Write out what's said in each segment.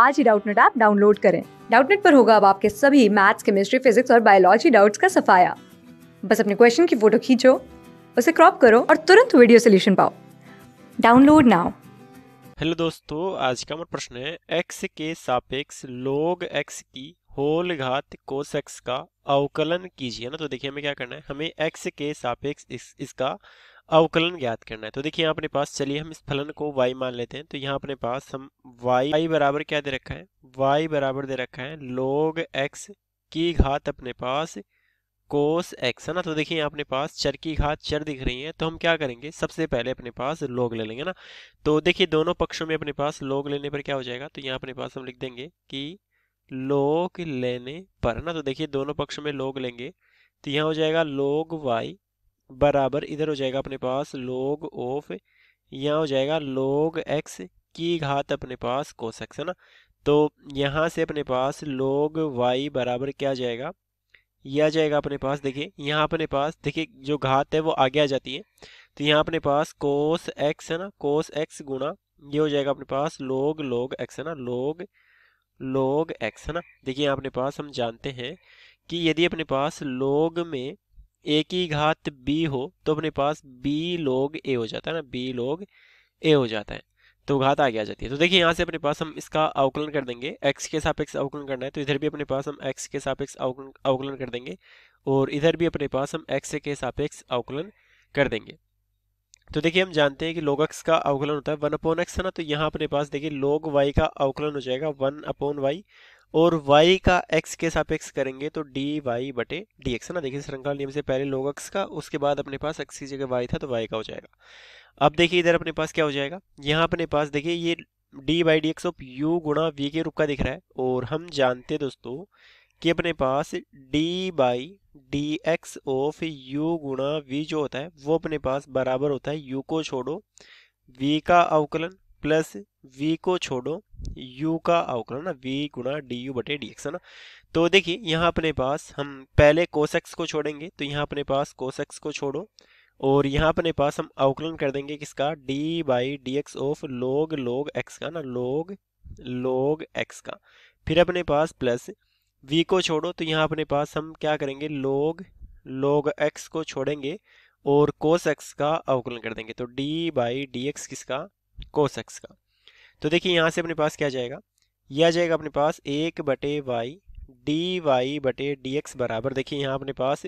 आज ही Doubtnut app download करें डाउटनेट पर होगा अब आपके सभी मैथ्स केमिस्ट्री फिजिक्स और बायोलॉजी डाउट्स का सफाया बस अपने क्वेश्चन की फोटो खींचो उसे क्रॉप करो और तुरंत वीडियो सोल्यूशन पाओ डाउनलोड नाउ हेलो दोस्तों आज का हमारा प्रश्न है एक्स के सापेक्ष लोग एक्स की होल घात कोस एक्स का अवकलन कीजिए ना तो देखिए हमें क्या करना है हमें एक्स के सापेक्ष इस, इसका अवकलन ज्ञात करना है तो देखिए यहाँ अपने पास चलिए हम इस फलन को y मान लेते हैं तो यहाँ अपने पास हम y y बराबर क्या दे रखा है y बराबर दे रखा है log x की घात अपने पास कोस एक्स है ना तो देखिए यहाँ अपने पास चर की घात चर दिख रही है तो हम क्या करेंगे सबसे पहले अपने पास लोग ले लेंगे ना तो देखिए दोनों पक्षों में अपने पास लोग लेने पर क्या हो जाएगा तो यहाँ अपने पास हम लिख देंगे कि लोग लेने पर ना तो देखिए दोनों पक्षों में लोग लेंगे तो यहाँ हो जाएगा लोग वाई बराबर इधर हो जाएगा अपने पास लोग ऑफ यहाँ हो जाएगा लोग एक्स की घात अपने पास कोस एक्स है ना तो यहाँ से अपने पास लोग वाई बराबर क्या जाएगा यह आ जाएगा अपने पास देखिए यहाँ अपने पास देखिए जो घात है वो आगे आ जाती है तो यहाँ अपने पास कोस एक्स है ना कोस एक्स गुणा ये हो जाएगा अपने पास लोग लोग एक्स है ना लोग लोग एक्स है ना देखिए यहाँ अपने पास हम जानते हैं कि यदि अपने पास लोग में ए की घात बी हो तो अपने पास बी लोग ए हो जाता है ना बी लोग ए हो जाता है तो घात आगे आ जाती है तो देखिए यहाँ से अपने पास हम इसका अवकलन कर देंगे एक्स के सापेक्ष अवकलन करना है तो इधर भी अपने पास हम एक्स के सापेक्ष अवकलन अवकलन कर देंगे और इधर भी अपने पास हम एक्स के सापेक्ष अवकलन कर देंगे तो देखिए हम जानते हैं कि लोग एक्स का अवकलन होता है वन अपोन एक्स है ना तो यहाँ अपने पास देखिए लोग वाई का अवकलन हो जाएगा वन अपोन वाई और y का x के सापेक्ष करेंगे तो डी वाई बटे डी एक्स ना देखिए श्रृंखला नियम से पहले लोग x का उसके बाद अपने पास x की जगह y था तो y का हो जाएगा अब देखिए इधर अपने पास क्या हो जाएगा यहाँ अपने पास देखिए ये d by d x of u गुणा वी के रूप का दिख रहा है और हम जानते हैं दोस्तों कि अपने पास d by d x of u गुणा वी जो होता है वो अपने पास बराबर होता है यू को छोड़ो वी का अवकलन प्लस v को छोड़ो u का अवकलन ना v गुणा डी यू बटे डी एक्स है ना तो देखिए यहाँ अपने पास हम पहले x को छोड़ेंगे तो यहाँ अपने पास x को छोड़ो और यहाँ अपने पास हम अवकलन कर देंगे किसका d by d x of log log x का ना लोग लोग एक्स का फिर अपने पास प्लस v को छोड़ो तो यहाँ अपने पास हम क्या करेंगे लोग लोग x को छोड़ेंगे और cos एक्स का अवकलन कर देंगे तो d बाई डी एक्स किसका cos एक्स का तो देखिए यहाँ से अपने पास क्या जाएगा यह आ जाएगा अपने पास एक बटे वाई डी वाई बटे डी एक्स बराबर देखिए यहाँ अपने पास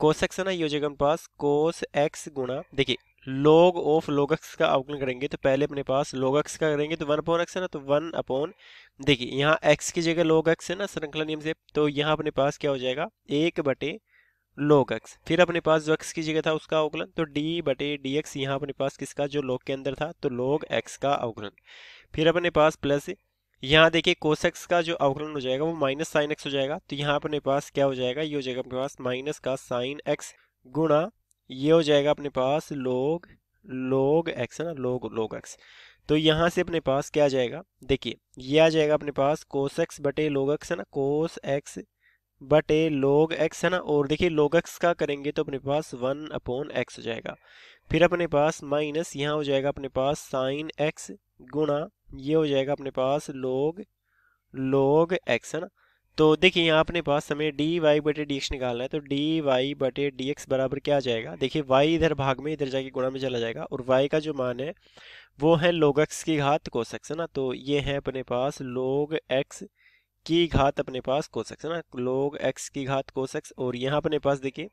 कोस एक्स है ना ये हो जाएगा अपने पास कोस एक्स गुणा देखिए लोग ऑफ लोग एक्स का अवकलन करेंगे तो पहले अपने पास लोग एक्स का करेंगे तो वन अपॉन एक्स है ना तो वन अपॉन देखिए यहाँ एक्स की जगह लोग एक्स है ना श्रृंखला नियम से तो यहाँ अपने पास क्या हो जाएगा एक बटे लोग एक्स फिर अपने पास जो एक्स की जगह था उसका अवकलन तो डी बटे डी एक्स यहाँ अपने पास किसका जो लोग के अंदर था तो लोग एक्स का अवकलन फिर अपने पास प्लस यहाँ देखिए कोस एक्स का जो अवकलन हो जाएगा वो माइनस साइन एक्स हो जाएगा तो यहाँ अपने पास क्या हो जाएगा ये हो जाएगा अपने पास माइनस का साइन एक्स गुणा ये हो जाएगा अपने पास लोग लोग एक्स है ना लोग लोग एक्स तो यहाँ से अपने पास क्या आ जाएगा देखिए ये आ जाएगा अपने पास कोस एक्स बटे लोग एक्स है ना कोस एक्स बट ए लोग एक्स है ना और देखिए लोग एक्स का करेंगे तो अपने पास वन अपॉन एक्स हो जाएगा फिर अपने पास माइनस यहाँ हो जाएगा अपने पास साइन एक्स गुणा ये हो जाएगा अपने पास लोग लोग एक्स है ना तो देखिए यहाँ अपने पास हमें डी वाई बटे डी एक्स निकालना है तो डी वाई बटे डी एक्स बराबर क्या आ जाएगा देखिए वाई इधर भाग में इधर जाके गुणा में चला जाएगा और वाई का जो मान है वो है लोग एक्स की घात कोस एक्स है ना तो ये है अपने पास लोग एक्स की घात अपने पास कोसेक्स है ना लोग एक्स की घात कोसेक्स और यहाँ अपने पास देखिए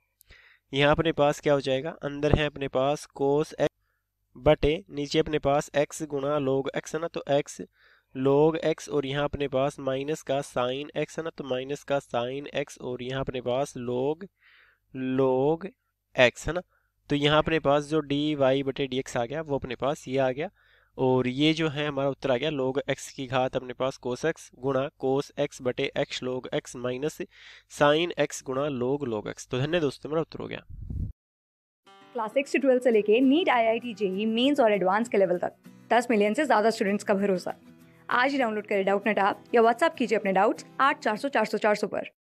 यहाँ अपने पास क्या हो जाएगा अंदर है अपने पास कोस एक्स बटे नीचे अपने पास एक्स गुणा लोग एक्स है ना तो एक्स लोग एक्स और यहाँ अपने पास माइनस का साइन एक्स है ना तो माइनस का साइन एक्स और यहाँ अपने पास लोग लोग एक्स है ना तो यहाँ अपने पास जो डी वाई बटे डी एक्स आ गया वो अपने पास ये आ गया और ये जो है हमारा उत्तर आ गया लोग एक्स की घात अपने पास कोस एक्स गुणा कोस एक्स बटे x log x minus sine x गुणा लोग लोग एक्स तो धन्य दोस्तों मेरा उत्तर हो गया क्लास सिक्स से ट्वेल्थ से लेके NEET I I T JEE mains और एडवांस के लेवल तक दस मिलियन से ज़्यादा स्टूडेंट्स का भरोसा आज ही डाउनलोड करें डाउट नेट आप या व्हाट्सअप कीजिए अपने डाउट्स आठ चार सौ चार सौ चार सौ पर